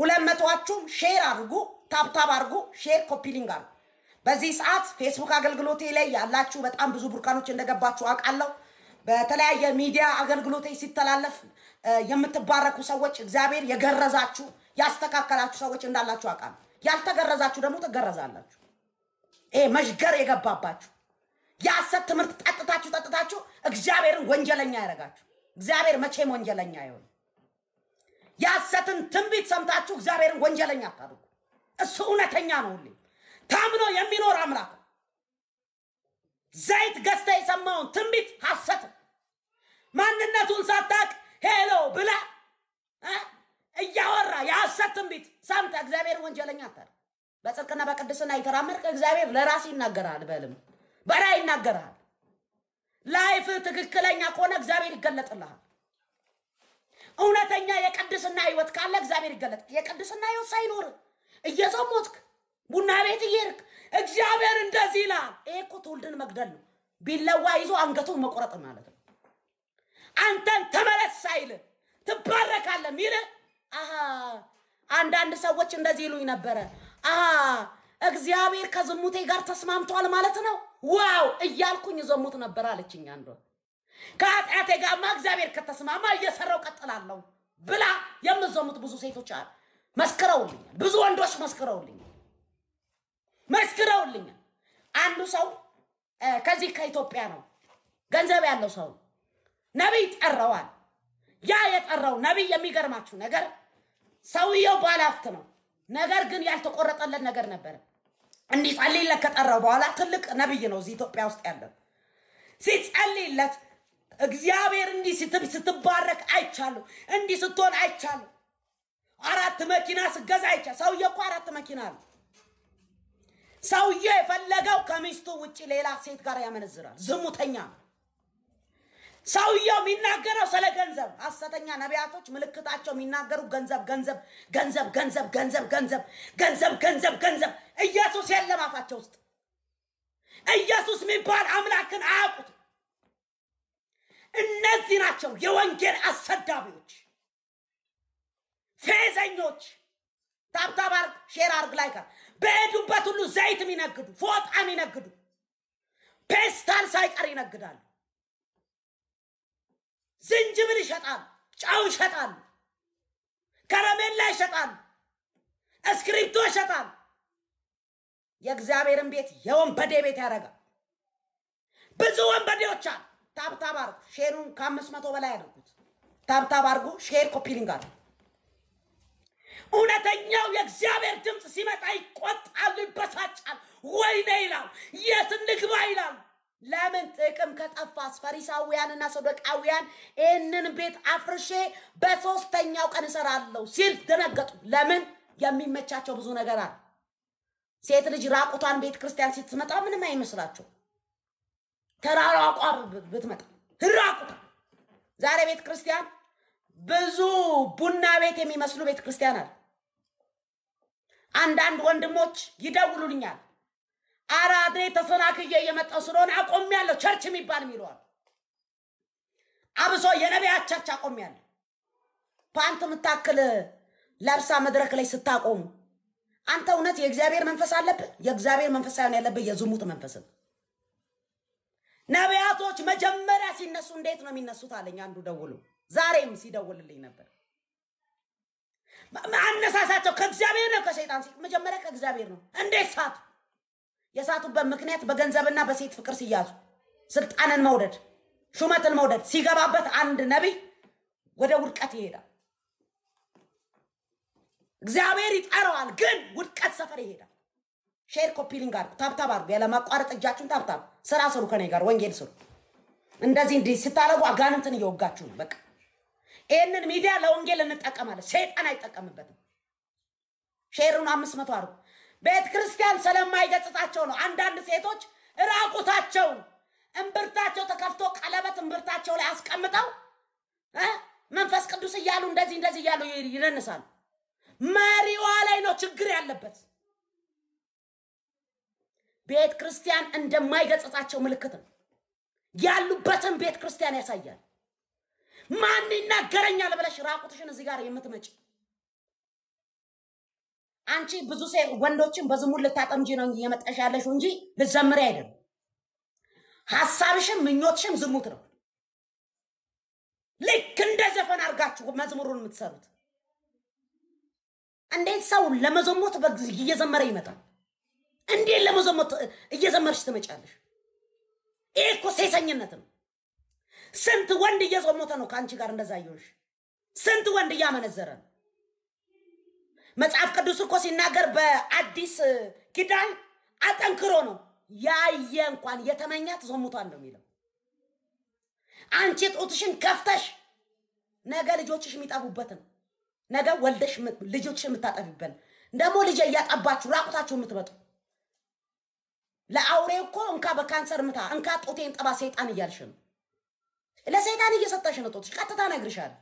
ሁለት መቶዋችሁም ሼር አድርጉ፣ ታብታብ አርጉ፣ ሼር ኮፒሊንግ አርጉ። በዚህ ሰዓት ፌስቡክ አገልግሎቴ ላይ ያላችሁ በጣም ብዙ ቡርካኖች እንደገባችሁ አውቃለሁ። በተለያየ ሚዲያ አገልግሎቴ ሲተላለፍ የምትባረኩ ሰዎች እግዚአብሔር የገረዛችሁ ያስተካከላችሁ ሰዎች እንዳላችሁ አውቃለሁ። ያልተገረዛችሁ ደግሞ ትገረዛላችሁ። ይሄ የገባባችሁ የሐሰት ትምህርት ጠጥታችሁ ጠጥታችሁ እግዚአብሔርን ወንጀለኛ ያደረጋችሁ። እግዚአብሔር መቼም ወንጀለኛ አይሆን። የሐሰትን ትንቢት ሰምታችሁ እግዚአብሔርን ወንጀለኛ አታድርጉ። እሱ እውነተኛ ነው። ሁሌ ታምኖ የሚኖር አምላክ ዘይት ገዝተ የሰማውን ትንቢት ሐሰት ማንነቱን ሳታቅ ሄሎ ብላ እያወራ የሐሰት ትንቢት ሰምተ እግዚአብሔርን ወንጀለኛ አታድርግ። በጽድቅና በቅድስና የተራመድክ እግዚአብሔር ለራስ ይናገራል በልም በራይ ይናገራል። ላይፍ ትክክለኛ ከሆነ እግዚአብሔር ይገለጥልሃል። እውነተኛ የቅድስና ህይወት ካለ እግዚአብሔር ይገለጥ። የቅድስና ህይወት ሳይኖር እየዘሞትክ ቡና ቤት እየሄድክ እግዚአብሔር እንደዚህ ይላል። ይሄ እኮ ትውልድን መግደል ነው። ቢለዋ ይዞ አንገቱን መቆረጥ ማለት ነው። አንተን ተመለስ ሳይል ትባረካለ ሚል አሀ አንዳንድ ሰዎች እንደዚህ ይሉኝ ነበረ። አሀ እግዚአብሔር ከዝሙቴ ጋር ተስማምቷል ማለት ነው። ዋው እያልኩኝ ዘሙት ነበር አለችኝ። አንዷ ከኃጢአቴ ጋርማ እግዚአብሔር ከተስማማ እየሰራው ቀጥላለሁ ብላ የምዘሙት ብዙ ሴቶች አሉ። መስክረውልኛል። ብዙ ወንዶች መስክረውልኛል መስክረውልኛል። አንዱ ሰው ከዚህ ከኢትዮጵያ ነው፣ ገንዘብ ያለው ሰው ነው። ነቢይ ጠራዋል። ያ የጠራው ነቢይ የሚገርማችሁ ነገር ሰውየው ባለሀብት ነው። ነገር ግን ያልተቆረጠለት ነገር ነበረ። እንዲህ እንዲጸልይለት ከጠራው በኋላ ትልቅ ነብይ ነው እዚህ ኢትዮጵያ ውስጥ ያለው። ሲጸልይለት እግዚአብሔር እንዲህ ስትባረክ አይቻለሁ፣ እንዲህ ስትሆን አይቻለሁ፣ አራት መኪና ስገዛ አይቻለሁ። ሰውዬ እኮ አራት መኪና አለ። ሰውዬ የፈለገው ከሚስቱ ውጭ ሌላ ሴት ጋር ያመነዝራል፣ ዝሙተኛ ነው። ሰውየው የሚናገረው ስለ ገንዘብ። ሐሰተኛ ነቢያቶች ምልክታቸው የሚናገሩ ገንዘብ ገንዘብ ገንዘብ ገንዘብ ገንዘብ ገንዘብ ገንዘብ ገንዘብ ገንዘብ ኢየሱስ የለም አፋቸው ውስጥ። ኢየሱስ የሚባል አምላክን አያውቁት። እነዚህ ናቸው የወንጌል አሰዳቢዎች፣ ፌዘኞች። ታብታብ አርግ፣ ሼር አርግ፣ ላይ ጋር በሄዱበት ሁሉ ዘይት የሚነግዱ ፎጣ የሚነግዱ ፔስታል ሳይቀር ይነግዳሉ። ዝንጅብል ይሸጣሉ፣ ጫው ይሸጣሉ፣ ከረሜላ ይሸጣሉ፣ እስክሪፕቶ ይሸጣሉ። የእግዚአብሔርን ቤት የወንበዴ ቤት ያደርጋል። ብዙ ወንበዴዎች አሉ። ታብታብ አርጉ። ሼሩን ከአምስት መቶ በላይ ያደርጉት። ታብታብ አርጉ። ሼር ኮፒሊንግ አለ። እውነተኛው የእግዚአብሔር ድምፅ ሲመጣ ይቆጣሉ፣ ይበሳጫል። ወይኔ ይላል፣ የት እንግባ ይላል። ለምን ጥቅም ከጠፋስ? ፈሪሳውያንና ሰዱቃውያን ይህንን ቤት አፍርሼ በሶስተኛው ቀን እሰራለሁ ሲል ደነገጡ። ለምን? የሚመቻቸው ብዙ ነገር አለ። ሴት ልጅ ራቁቷን ቤተ ክርስቲያን ስትመጣ ምንም አይመስላችሁ ተራራቋ ብትመጣ ራቁቷ። ዛሬ ቤተ ክርስቲያን ብዙ ቡና ቤት የሚመስሉ ቤተ ክርስቲያን አለ። አንዳንድ ወንድሞች ይደውሉልኛል። አራዴ ተሰናክዬ እየመጣው ስለሆነ አቆሚያለሁ ቸርች የሚባል የሚለዋል። አብሶ የነቢያት ቸርች አቆሚያለሁ። ፓንት የምታክል ለብሳ መድረክ ላይ ስታቆሙ አንተ እውነት የእግዚአብሔር መንፈስ አለብህ? የእግዚአብሔር መንፈስ ሳይሆን ያለብህ የዝሙት መንፈስ ነው። ነቢያቶች መጀመሪያ ሲነሱ እንዴት ነው የሚነሱት አለኝ አንዱ ደውሎ፣ ዛሬም ሲደውልልኝ ነበር። አነሳሳቸው ከእግዚአብሔር ነው ከሰይጣን መጀመሪያ ከእግዚአብሔር ነው። እንዴት ሳቱ? የሳቱበት ምክንያት በገንዘብና በሴት ፍቅር ሲያዙ፣ ስልጣንን መውደድ፣ ሹመትን መውደድ ሲገባበት አንድ ነቢይ ወደ ውድቀት ይሄዳል። እግዚአብሔር ይጠራዋል፣ ግን ውድቀት ሰፈር ይሄዳል። ሼር ኮፒሊንግ አድርጉ፣ ታብታብ አድርጉ፣ ያለማቋረጥ እጃችሁን ታብታብ ስራ ስሩ፣ ከኔ ጋር ወንጌል ስሩ። እንደዚህ እንዲህ ስታደርጉ አጋንንትን እየወጋችሁ ነው። በቃ ይህንን ሚዲያ ለወንጌል እንጠቀማለን፣ ሰይጣን አይጠቀምበትም። ሼሩን አምስት መቶ አድርጉ። ቤተ ክርስቲያን ስለማይገጽታቸው ነው። አንዳንድ ሴቶች እራቁታቸው እምብርታቸው ተከፍቶ ቀለበት እምብርታቸው ላይ አስቀምጠው መንፈስ ቅዱስ እያሉ እንደዚህ እንደዚህ እያሉ ይደንሳሉ። መሪዋ ላይ ነው ችግር ያለበት። ቤተ ክርስቲያን እንደማይገጽታቸው ምልክት ነው። ያሉበትን ቤተ ክርስቲያን ያሳያል። ማን ይናገረኛል ብለሽ ራቁትሽን እዚህ ጋር የምትመጪ አንቺ ብዙ ሴ ወንዶችን በዝሙት ልታጠምጂ ነው እየመጣሽ ያለሽው እንጂ ልዘምሪ አይደለም። ሀሳብሽም ምኞትሽም ዝሙት ነው። ልክ እንደ ዘፈን አድርጋችሁ መዝሙሩን የምትሰሩት እንዴት ሰው ለመዘሞት እየዘመረ ይመጣል? እንዴት ለመዘሞት እየዘመርሽ ትመጫለሽ? ይሄ እኮ ሴሰኝነት ነው። ስንት ወንድ እየዘሞተ ነው ከአንቺ ጋር እንደዛ እየሆንሽ፣ ስንት ወንድ እያመነዘረ ነው። መጽሐፍ ቅዱስ እኮ ሲናገር በአዲስ ኪዳን አጠንክሮ ነው ያየ እንኳን የተመኛት ዘሙቷን ነው የሚለው። አንቺ ጡትሽን ከፍተሽ ነገ ልጆችሽ ነው? ነገ ወልደሽ ልጆች የምታጠፊበን ደግሞ ልጅ እያጠባችሁ ራቁታችሁ የምትመጡ ለአውሬ እኮ እንካ በካንሰር ምታ እንካ ጡቴን ጠባ ሰይጣን እያልሽ ነው። ለሰይጣን እየሰጠሽ ነው ጡትሽ። ቀጥታ ነግርሻል።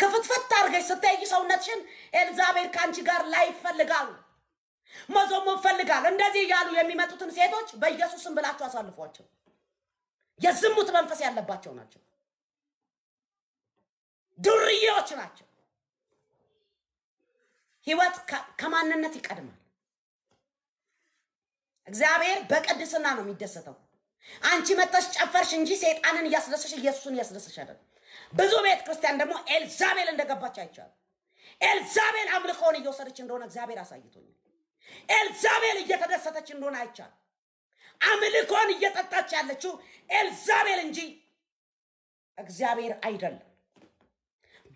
ክፍትፍት አድርገሽ ስትሄጂ ሰውነትሽን ኤልዛቤል ከአንቺ ጋር ላይ ይፈልጋሉ፣ መዞሞ ይፈልጋል። እንደዚህ እያሉ የሚመጡትን ሴቶች በኢየሱስም ብላችሁ አሳልፏቸው። የዝሙት መንፈስ ያለባቸው ናቸው፣ ዱርዬዎች ናቸው። ህይወት ከማንነት ይቀድማል። እግዚአብሔር በቅድስና ነው የሚደሰተው። አንቺ መጥተሽ ጨፈርሽ እንጂ ሰይጣንን እያስደሰሽ ኢየሱስን እያስደሰሽ አይደለም። ብዙ ቤተ ክርስቲያን ደግሞ ኤልዛቤል እንደገባች አይቻል። ኤልዛቤል አምልኮውን እየወሰደች እንደሆነ እግዚአብሔር አሳይቶኛል። ኤልዛቤል እየተደሰተች እንደሆነ አይቻል። አምልኮን እየጠጣች ያለችው ኤልዛቤል እንጂ እግዚአብሔር አይደለም።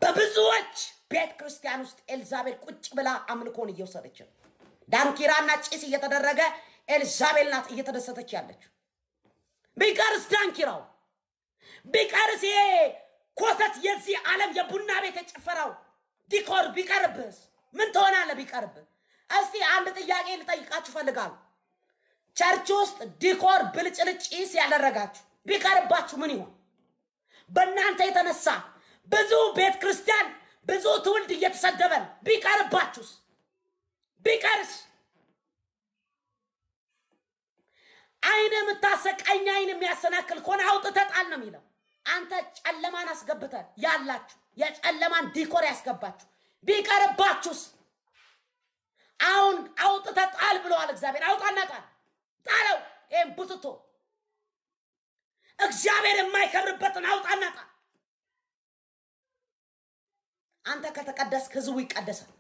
በብዙዎች ቤተ ክርስቲያን ውስጥ ኤልዛቤል ቁጭ ብላ አምልኮን እየወሰደች ነው። ዳንኪራና ጭስ እየተደረገ ኤልዛቤል ናት እየተደሰተች ያለችው። ቢቀርስ ዳንኪራው ቢቀርስ ይሄ ኮተት የዚህ ዓለም የቡና ቤት የጨፈረው ዲኮር ቢቀርብስ ምን ትሆናለህ? ቢቀርብህ እስቲ አንድ ጥያቄ ልጠይቃችሁ ፈልጋሉ? ቸርች ውስጥ ዲኮር ብልጭልጭ ጭስ ያደረጋችሁ ቢቀርባችሁ ምን ይሆን በእናንተ የተነሳ ብዙ ቤተ ክርስቲያን ብዙ ትውልድ እየተሰደበን ቢቀርባችሁስ ቢቀርስ አይን የምታሰቃኝ አይን የሚያሰናክል ከሆነ አውጥተህ ጣል ነው የሚለው። አንተ ጨለማን አስገብተ ያላችሁ የጨለማን ዲኮር ያስገባችሁ ቢቀርባችሁስ? አሁን አውጥተ ጣል ብለዋል እግዚአብሔር። አውጣና ጣል፣ ጣለው። ይህም ቡትቶ እግዚአብሔር የማይከብርበትን አውጣና ጣል። አንተ ከተቀደስክ ህዝቡ ይቀደሳል።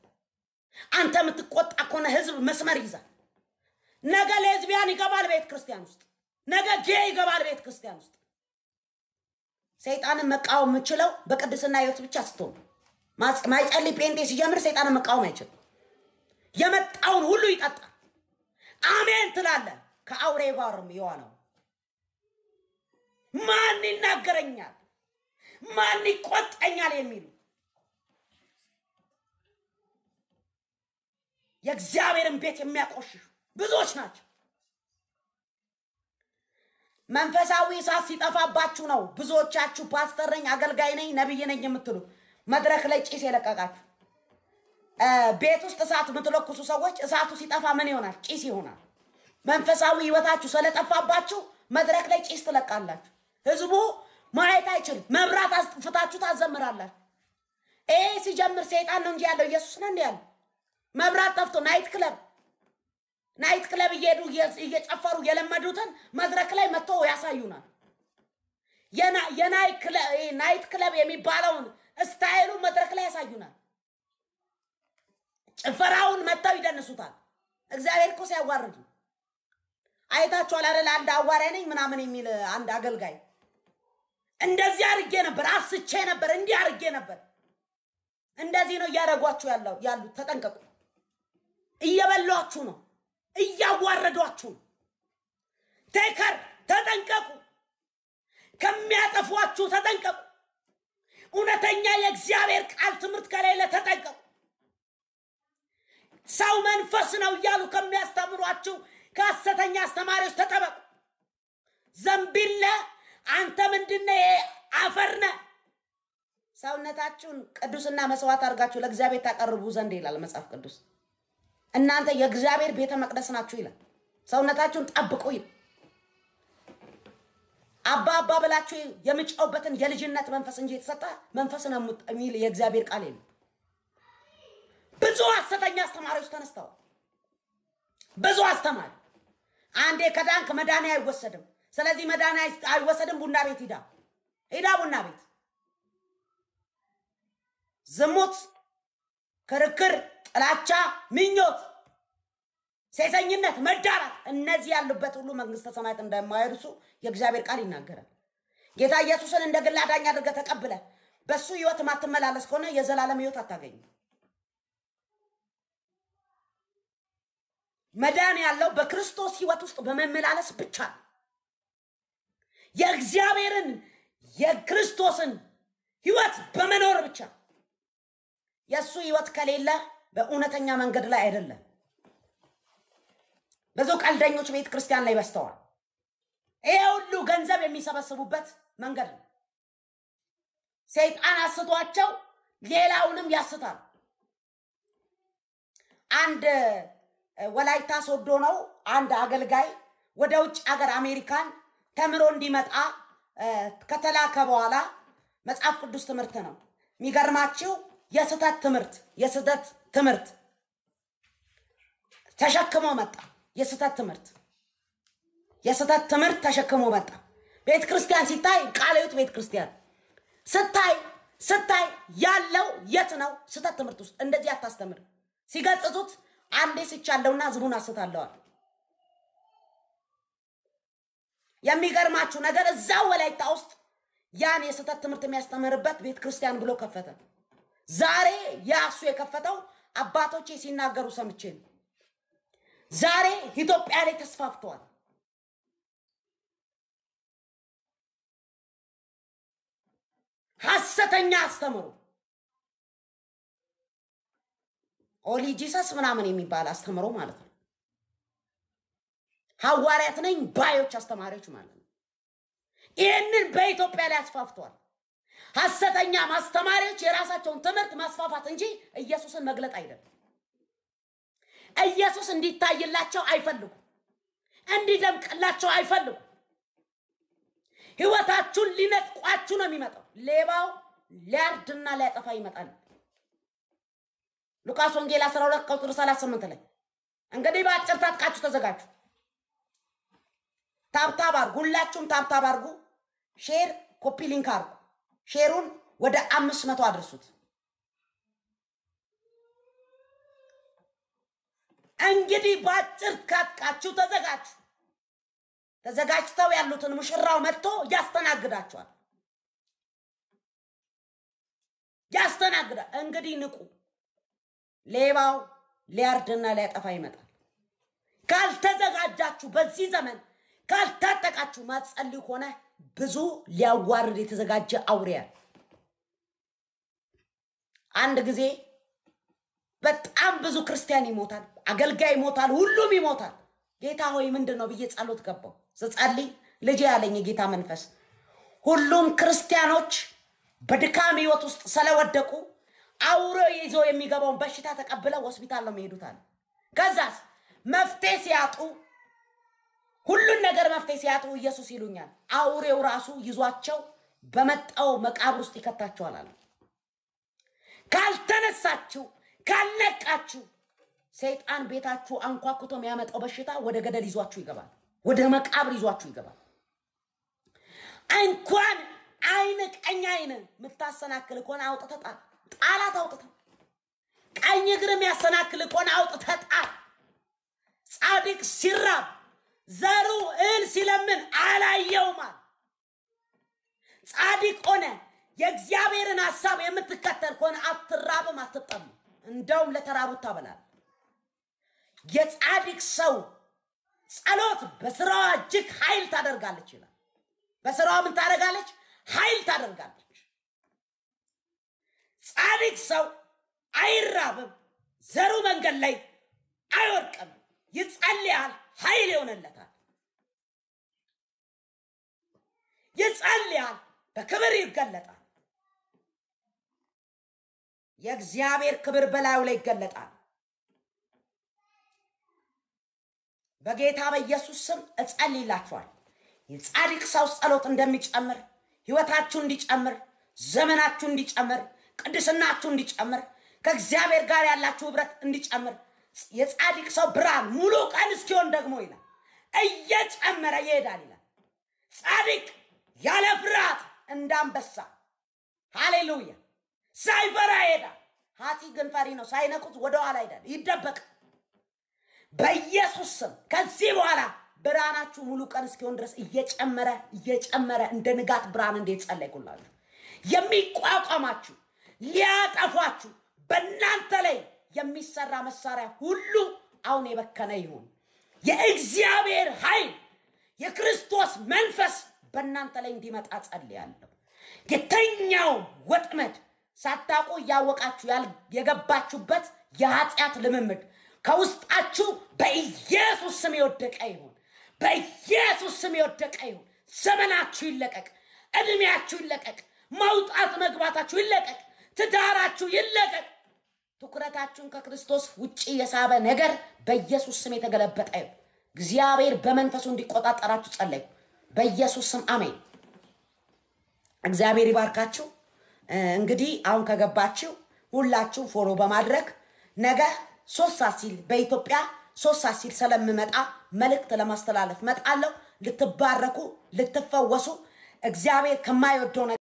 አንተ የምትቆጣ ከሆነ ህዝብ መስመር ይዛል። ነገ ሌዝቢያን ይገባል ቤተ ክርስቲያን ውስጥ፣ ነገ ጌ ይገባል ቤተ ክርስቲያን ውስጥ። ሰይጣንን መቃወም የምችለው በቅድስና ህይወት ብቻ ስትሆን ማይጸልይ ጴንጤ ሲጀምር ሰይጣንን መቃወም አይችልም። የመጣውን ሁሉ ይጠጣል። አሜን ትላለን። ከአውሬ ጋርም የዋለው ማን ይናገረኛል፣ ማን ይቆጠኛል የሚሉ የእግዚአብሔርን ቤት የሚያቆሽሹ ብዙዎች ናቸው። መንፈሳዊ እሳት ሲጠፋባችሁ ነው ብዙዎቻችሁ ፓስተር ነኝ፣ አገልጋይ ነኝ፣ ነብይ ነኝ የምትሉ መድረክ ላይ ጭስ የለቀቃችሁ ቤት ውስጥ እሳት የምትለኩሱ ሰዎች እሳቱ ሲጠፋ ምን ይሆናል? ጭስ ይሆናል። መንፈሳዊ ህይወታችሁ ስለጠፋባችሁ መድረክ ላይ ጭስ ትለቃላችሁ። ህዝቡ ማየት አይችልም። መብራት አስጥፍታችሁ ታዘምራላችሁ። ይሄ ሲጀምር ሰይጣን ነው እንጂ ያለው ኢየሱስ ነው እንዲ ያለው መብራት ጠፍቶ ናይት ክለብ ናይት ክለብ እየሄዱ እየጨፈሩ የለመዱትን መድረክ ላይ መጥቶ ያሳዩናል። የናይት ክለብ የሚባለውን ስታይሉ መድረክ ላይ ያሳዩናል። ጭፈራውን መጥተው ይደንሱታል። እግዚአብሔር እኮ ሲያዋርድ አይታችኋል አይደል? አንድ አዋሪያ ነኝ ምናምን የሚል አንድ አገልጋይ እንደዚህ አድርጌ ነበር፣ አስቼ ነበር፣ እንዲህ አድርጌ ነበር። እንደዚህ ነው እያደረጓችሁ ያለው ያሉት። ተጠንቀቁ። እየበሏችሁ ነው፣ እያዋረዷችሁ ነው። ቴከር ተጠንቀቁ፣ ከሚያጠፏችሁ ተጠንቀቁ። እውነተኛ የእግዚአብሔር ቃል ትምህርት ከሌለ ተጠንቀቁ። ሰው መንፈስ ነው እያሉ ከሚያስተምሯችሁ ከሐሰተኛ አስተማሪዎች ተጠበቁ። ዘንቢለ አንተ ምንድነ አፈርነ ሰውነታችሁን ቅዱስና መስዋዕት አድርጋችሁ ለእግዚአብሔር ታቀርቡ ዘንድ ይላል መጽሐፍ ቅዱስ። እናንተ የእግዚአብሔር ቤተ መቅደስ ናችሁ ይላል። ሰውነታችሁን ጠብቁ ይላል። አባ አባ ብላችሁ የምጫውበትን የልጅነት መንፈስ እንጂ የተሰጠ መንፈስ ነው የሚል የእግዚአብሔር ቃል የለም። ብዙ ሐሰተኛ አስተማሪዎች ተነስተዋል። ብዙ አስተማሪ አንዴ ከዳንክ መዳን አይወሰድም። ስለዚህ መዳን አይወሰድም። ቡና ቤት ሂዳ ሂዳ ቡና ቤት ዝሙት ክርክር፣ ጥላቻ፣ ምኞት፣ ሴሰኝነት፣ መዳራት እነዚህ ያሉበት ሁሉ መንግስተ ሰማያት እንደማይርሱ የእግዚአብሔር ቃል ይናገራል። ጌታ ኢየሱስን እንደ ግል አዳኝ አድርገ ተቀብለ በእሱ ህይወት ማትመላለስ ከሆነ የዘላለም ህይወት አታገኝም። መዳን ያለው በክርስቶስ ህይወት ውስጥ በመመላለስ ብቻ ነው። የእግዚአብሔርን የክርስቶስን ህይወት በመኖር ብቻ የእሱ ህይወት ከሌለ በእውነተኛ መንገድ ላይ አይደለም። ብዙ ቀልደኞች ቤተ ክርስቲያን ላይ በስተዋል። ይሄ ሁሉ ገንዘብ የሚሰበስቡበት መንገድ ነው። ሰይጣን አስቷቸው ሌላውንም ያስታል። አንድ ወላይታ ሶዶ ነው አንድ አገልጋይ ወደ ውጭ ሀገር አሜሪካን ተምሮ እንዲመጣ ከተላከ በኋላ መጽሐፍ ቅዱስ ትምህርት ነው የሚገርማችሁ የስህተት ትምህርት የስህተት ትምህርት ተሸክሞ መጣ። የስህተት ትምህርት የስህተት ትምህርት ተሸክሞ መጣ። ቤተ ክርስቲያን ሲታይ ቃላዩት ቤተ ክርስቲያን ስታይ ስታይ ያለው የት ነው? ስህተት ትምህርት ውስጥ እንደዚህ አታስተምር። ሲገጽጹት አንዴ ስቻለውና ህዝቡን አስታለዋል። የሚገርማችሁ ነገር እዛው ወላይታ ውስጥ ያን የስህተት ትምህርት የሚያስተምርበት ቤተ ክርስቲያን ብሎ ከፈተ። ዛሬ ያሱ የከፈተው አባቶቼ ሲናገሩ ሰምቼ ነው። ዛሬ ኢትዮጵያ ላይ ተስፋፍቷል። ሐሰተኛ አስተምሮ ኦሊ ጂሰስ ምናምን የሚባል አስተምሮ ማለት ነው። ሐዋርያት ነኝ ባዮች አስተማሪዎች ማለት ነው። ይህንን በኢትዮጵያ ላይ አስፋፍቷል። ሐሰተኛ ማስተማሪዎች የራሳቸውን ትምህርት ማስፋፋት እንጂ ኢየሱስን መግለጥ አይደለም። ኢየሱስ እንዲታይላቸው አይፈልጉ እንዲደምቅላቸው አይፈልጉ ህይወታችሁን ሊነጥቋችሁ ነው የሚመጣው። ሌባው ሊያርድና ሊያጠፋ ይመጣል። ሉቃስ ወንጌል 12 ቁጥር 38 ላይ እንግዲህ በአጭር ታጥቃችሁ ተዘጋጁ። ታብታብ አርጉ፣ ሁላችሁም ታብታብ አርጉ። ሼር ኮፒ ሊንክ አርጉ። ሼሩን ወደ አምስት መቶ አድርሱት። እንግዲህ በአጭር ካጥቃችሁ ተዘጋጁ። ተዘጋጅተው ያሉትን ሙሽራው መጥቶ ያስተናግዳቸዋል። ያስተናግዳ እንግዲህ ንቁ፣ ሌባው ሊያርድና ሊያጠፋ ይመጣል። ካልተዘጋጃችሁ፣ በዚህ ዘመን ካልታጠቃችሁ ማጸልይ ሆነ ብዙ ሊያዋርድ የተዘጋጀ አውሪያ አንድ ጊዜ በጣም ብዙ ክርስቲያን ይሞታል፣ አገልጋይ ይሞታል፣ ሁሉም ይሞታል። ጌታ ሆይ ምንድን ነው ብዬ ጸሎት ገባው ስጸልይ ልጄ ያለኝ የጌታ መንፈስ ሁሉም ክርስቲያኖች በድካም ህይወት ውስጥ ስለወደቁ አውሬ ይዞ የሚገባውን በሽታ ተቀብለው ሆስፒታል ነው የሚሄዱት አለ። ከዛስ መፍትሄ ሲያጡ ሁሉን ነገር መፍትሄ ሲያጥሩ ኢየሱስ ይሉኛል። አውሬው ራሱ ይዟቸው በመጣው መቃብር ውስጥ ይከታቸዋል አለ። ካልተነሳችሁ፣ ካልነቃችሁ ሰይጣን ቤታችሁ አንኳኩቶ የሚያመጣው በሽታ ወደ ገደል ይዟችሁ ይገባል፣ ወደ መቃብር ይዟችሁ ይገባል። እንኳን አይን ቀኝ አይን የምታሰናክል ከሆነ አውጥተህ ጣል፣ ጣላት አውጥተህ። ቀኝ እግር የሚያሰናክል ከሆነ አውጥተህ ጣል። ጻድቅ ሲራብ ዘሩ እህል ሲለምን አላየውም አለ። ጻድቅ ሆነ የእግዚአብሔርን ሐሳብ የምትከተል ከሆነ አትራብም፣ አትጠሙ፣ እንደውም ለተራቡት ታበላል። የጻድቅ ሰው ጸሎት በስራዋ እጅግ ኃይል ታደርጋለች ይላል። በስራዋ ምን ታደርጋለች? ኃይል ታደርጋለች። ጻድቅ ሰው አይራብም፣ ዘሩ መንገድ ላይ አይወድቅም፣ ይጸልያል ኃይል ይሆንለታል። ይጸልያል፣ በክብር ይገለጣል። የእግዚአብሔር ክብር በላዩ ላይ ይገለጣል። በጌታ በኢየሱስ ስም እጸልይላችኋል። የጻድቅ ሰው ጸሎት እንደሚጨምር ህይወታችሁ እንዲጨምር፣ ዘመናችሁ እንዲጨምር፣ ቅድስናችሁ እንዲጨምር፣ ከእግዚአብሔር ጋር ያላችሁ ህብረት እንዲጨምር የጻድቅ ሰው ብርሃን ሙሉ ቀን እስኪሆን ደግሞ ይላል እየጨመረ ይሄዳል ይላል። ጻድቅ ያለ ፍርሃት እንዳንበሳ ሃሌሉያ ሳይፈራ ይሄዳል። ሀጢ ግን ፈሪ ነው። ሳይነቁት ወደኋላ ይሄዳል፣ ይደበቅ በኢየሱስ ስም። ከዚህ በኋላ ብርሃናችሁ ሙሉ ቀን እስኪሆን ድረስ እየጨመረ እየጨመረ እንደ ንጋት ብርሃን እንዴት ጸለይኩላችሁ የሚቋቋማችሁ ሊያጠፏችሁ በእናንተ ላይ የሚሰራ መሳሪያ ሁሉ አሁን የበከነ ይሁን። የእግዚአብሔር ኃይል የክርስቶስ መንፈስ በእናንተ ላይ እንዲመጣ ጸልያለሁ። የተኛው ወጥመድ ሳታውቁ እያወቃችሁ የገባችሁበት የኃጢአት ልምምድ ከውስጣችሁ በኢየሱስ ስም የወደቀ ይሁን። በኢየሱስ ስም የወደቀ ይሁን። ዘመናችሁ ይለቀቅ፣ ዕድሜያችሁ ይለቀቅ፣ መውጣት መግባታችሁ ይለቀቅ፣ ትዳራችሁ ይለቀቅ። ትኩረታችሁን ከክርስቶስ ውጭ የሳበ ነገር በኢየሱስ ስም የተገለበጠ እግዚአብሔር በመንፈሱ እንዲቆጣጠራችሁ ጸለዩ። በኢየሱስ ስም አሜን። እግዚአብሔር ይባርካችሁ። እንግዲህ አሁን ከገባችሁ ሁላችሁ ፎሎ በማድረግ ነገ ሶስት ሰዓት ሲል በኢትዮጵያ ሶስት ሰዓት ሲል ስለምመጣ መልእክት ለማስተላለፍ መጣለሁ። ልትባረኩ ልትፈወሱ እግዚአብሔር ከማይወደው